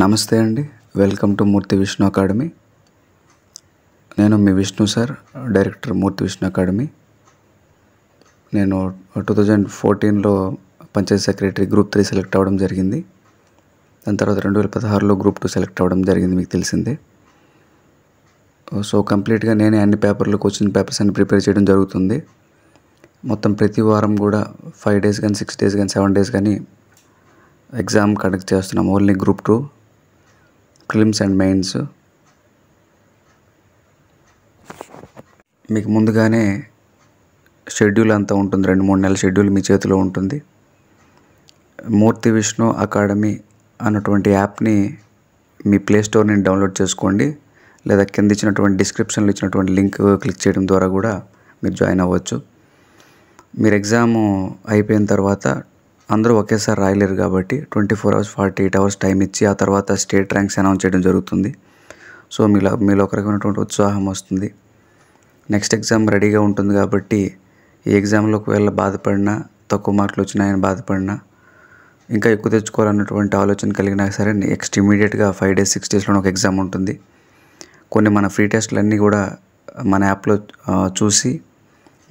నమస్తే అండి welcome to Murthy Vishnu academy నేను మీ Vishnu sir director Murthy Vishnu academy నేను టూ థౌజండ్ ఫోర్టీన్లో panchayat secretary group three select అవ్వడం జరిగింది దాని తర్వాత రెండు వేల పదహారులో గ్రూప్ టూ సెలెక్ట్ అవ్వడం జరిగింది మీకు తెలిసిందే సో కంప్లీట్గా నేనే అన్ని పేపర్లు క్వశ్చన్ పేపర్స్ అన్ని ప్రిపేర్ చేయడం జరుగుతుంది మొత్తం ప్రతి వారం కూడా ఫైవ్ డేస్ కానీ సిక్స్ డేస్ కానీ సెవెన్ డేస్ కానీ ఎగ్జామ్ కండక్ట్ చేస్తున్నాం only group two prelims and mains మీకు ముందుగానే షెడ్యూల్ అంతా ఉంటుంది రెండు మూడు నెలల షెడ్యూల్ మీ చేతిలో ఉంటుంది మూర్తి విష్ణు అకాడమీ అన్నటువంటి యాప్ని మీ ప్లేస్టోర్ నుండి డౌన్లోడ్ చేసుకోండి లేదా కింద ఇచ్చినటువంటి డిస్క్రిప్షన్లో ఇచ్చినటువంటి లింక్ క్లిక్ చేయడం ద్వారా కూడా మీరు జాయిన్ అవ్వచ్చు మీరు ఎగ్జామ్ అయిపోయిన తర్వాత అందరూ ఒకేసారి రాయలేరు కాబట్టి twenty four hours forty eight hours time ఇచ్చి ఆ తర్వాత స్టేట్ ర్యాంక్స్ అనౌన్స్ చేయడం జరుగుతుంది సో మీలో మీలో ఒక రకమైనటువంటి ఉత్సాహం వస్తుంది నెక్స్ట్ ఎగ్జామ్ రెడీగా ఉంటుంది కాబట్టి ఈ ఎగ్జామ్లో ఒకవేళ బాధపడినా తక్కువ మార్కులు వచ్చినాయని బాధపడినా ఇంకా ఎక్కువ తెచ్చుకోవాలన్నటువంటి ఆలోచన కలిగినా సరే నెక్స్ట్ ఇమీడియట్గా ఫైవ్ డేస్ సిక్స్ డేస్లో ఒక ఎగ్జామ్ ఉంటుంది కొన్ని మన ఫ్రీ టెస్ట్లన్నీ కూడా మన యాప్లో చూసి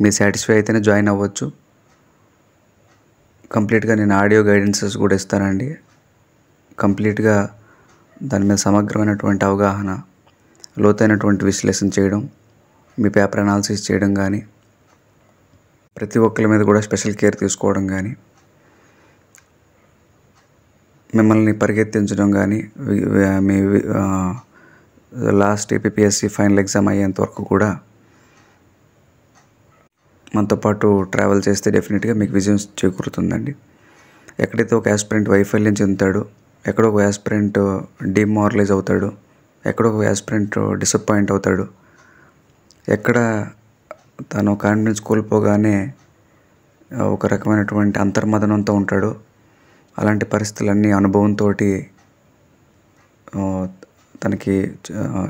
మీరు సాటిస్ఫై అయితేనే జాయిన్ అవ్వచ్చు కంప్లీట్గా నేను ఆడియో గైడెన్సెస్ కూడా ఇస్తానండి కంప్లీట్గా దాని మీద సమగ్రమైనటువంటి అవగాహన లోతైనటువంటి విశ్లేషణ చేయడం మీ పేపర్ అనాలసిస్ చేయడం కానీ ప్రతి ఒక్కరి మీద కూడా స్పెషల్ కేర్ తీసుకోవడం కానీ మిమ్మల్ని పరిగెత్తించడం కానీ మీ లాస్ట్ ఏపీఎస్సి ఫైనల్ ఎగ్జామ్ అయ్యేంత వరకు కూడా మనతో పాటు ట్రావెల్ చేస్తే డెఫినెట్గా మీకు విజయం చేకూరుతుందండి ఎక్కడైతే ఒక యాస్పిరెంట్ వైఫల్యం చెందుతాడో ఎక్కడో ఒక యాస్పిరెంట్ డిమారలైజ్ అవుతాడు ఎక్కడో ఒక యాస్పిరెంట్ డిసప్పాయింట్ అవుతాడు ఎక్కడ తను కాన్ఫిడెన్స్ కోల్పోగానే uh, ఒక రకమైనటువంటి అంతర్మదనంతో ఉంటాడు అలాంటి పరిస్థితులన్నీ అనుభవంతో uh, తనకి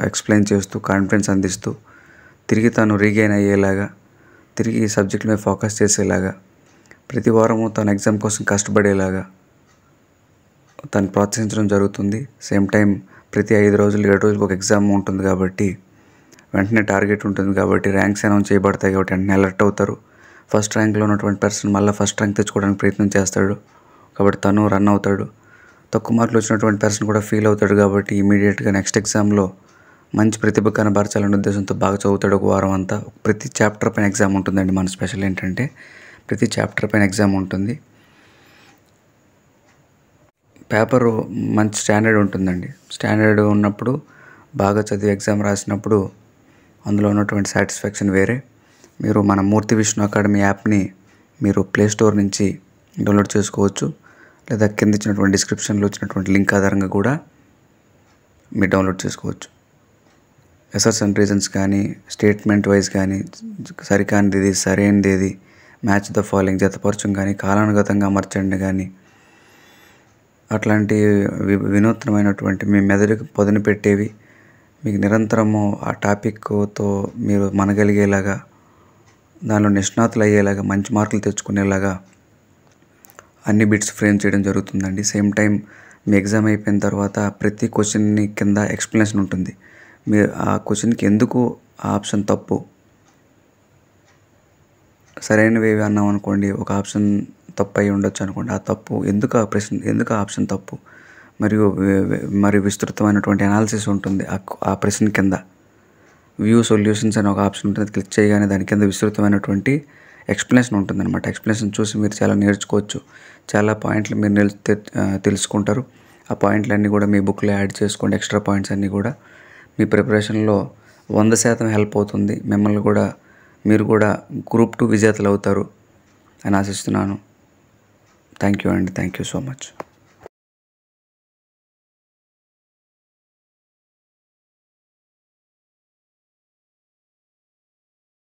ఎక్స్ప్లెయిన్ uh, చేస్తూ కాన్ఫిడెన్స్ అందిస్తూ తిరిగి తాను రీగైన్ అయ్యేలాగా తిరిగి సబ్జెక్ట్ మీద ఫోకస్ చేసేలాగా ప్రతి వారము తన ఎగ్జామ్ కోసం కష్టపడేలాగా తను ప్రోత్సహించడం జరుగుతుంది సేమ్ టైం ప్రతి ఐదు రోజులు ఏడు రోజులకు ఒక ఎగ్జామ్ ఉంటుంది కాబట్టి వెంటనే టార్గెట్ ఉంటుంది కాబట్టి ర్యాంక్స్ అనౌన్స్ చేయబడతాయి కాబట్టి వెంటనే అలర్ట్ అవుతారు ఫస్ట్ ర్యాంక్లో ఉన్నటువంటి పర్సన్ మళ్ళీ ఫస్ట్ ర్యాంక్ తెచ్చుకోవడానికి ప్రయత్నం చేస్తాడు కాబట్టి తను రన్ అవుతాడు తక్కువ మార్కులు వచ్చినటువంటి పర్సన్ కూడా ఫీల్ అవుతాడు కాబట్టి ఇమీడియట్గా నెక్స్ట్ ఎగ్జామ్లో మంచి ప్రతిభ కనబరచాలనే ఉద్దేశంతో బాగా చదువుతాడు ఒక వారం అంతా ప్రతి చాప్టర్ పైన ఎగ్జామ్ ఉంటుందండి మన స్పెషల్ ఏంటంటే ప్రతి చాప్టర్ పైన ఎగ్జామ్ ఉంటుంది పేపరు మంచి స్టాండర్డ్ ఉంటుందండి స్టాండర్డ్ ఉన్నప్పుడు బాగా చదివి ఎగ్జామ్ రాసినప్పుడు అందులో ఉన్నటువంటి సాటిస్ఫాక్షన్ వేరే మీరు మన మూర్తి విష్ణు అకాడమీ యాప్ని మీరు ప్లే స్టోర్ నుంచి డౌన్లోడ్ చేసుకోవచ్చు లేదా కింద ఇచ్చినటువంటి డిస్క్రిప్షన్లో ఇచ్చినటువంటి లింక్ ఆధారంగా కూడా మీరు డౌన్లోడ్ చేసుకోవచ్చు ఎసర్స్ అండ్ రీజన్స్ కానీ స్టేట్మెంట్ వైజ్ కానీ సరికానిది ఇది సరైనది ఏది మ్యాచ్ ద ఫాలోయింగ్ జతపరచం కానీ కాలానుగతంగా అమర్చండి కానీ అట్లాంటి వినూత్నమైనటువంటి మీ మెదడుకు పదును పెట్టేవి మీకు నిరంతరము ఆ టాపిక్తో మీరు మనగలిగేలాగా దానిలో నిష్ణాతులు అయ్యేలాగా మంచి మార్కులు తెచ్చుకునేలాగా అన్ని బిట్స్ ఫ్రేమ్ చేయడం జరుగుతుందండి సేమ్ టైం మీ ఎగ్జామ్ అయిపోయిన తర్వాత ప్రతి క్వశ్చన్ని కింద ఎక్స్ప్లెనేషన్ ఉంటుంది మీరు ఆ క్వశ్చన్కి ఎందుకు ఆ ఆప్షన్ తప్పు సరైనవి ఏవి అన్నాం అనుకోండి ఒక ఆప్షన్ తప్పు అయి ఉండొచ్చు అనుకోండి ఆ తప్పు ఎందుకు ఆ ప్రశ్న ఎందుకు ఆప్షన్ తప్పు మరియు మరి విస్తృతమైనటువంటి అనాలిసిస్ ఉంటుంది ఆ ప్రశ్న కింద వ్యూ సొల్యూషన్స్ అనే ఒక ఆప్షన్ ఉంటుంది క్లిక్ చేయగానే దాని కింద విస్తృతమైనటువంటి ఎక్స్ప్లెనేషన్ ఉంటుంది అనమాట ఎక్స్ప్లెనేషన్ చూసి మీరు చాలా నేర్చుకోవచ్చు చాలా పాయింట్లు మీరు తెలుసుకుంటారు ఆ పాయింట్లన్నీ కూడా మీ బుక్లో యాడ్ చేసుకోండి ఎక్స్ట్రా పాయింట్స్ అన్నీ కూడా మీ ప్రిపరేషన్లో వంద శాతం హెల్ప్ అవుతుంది మిమ్మల్ని కూడా మీరు కూడా గ్రూప్ టూ విజేతలు అవుతారు అని ఆశిస్తున్నాను థ్యాంక్ యూ అండి థ్యాంక్ యూ సో మచ్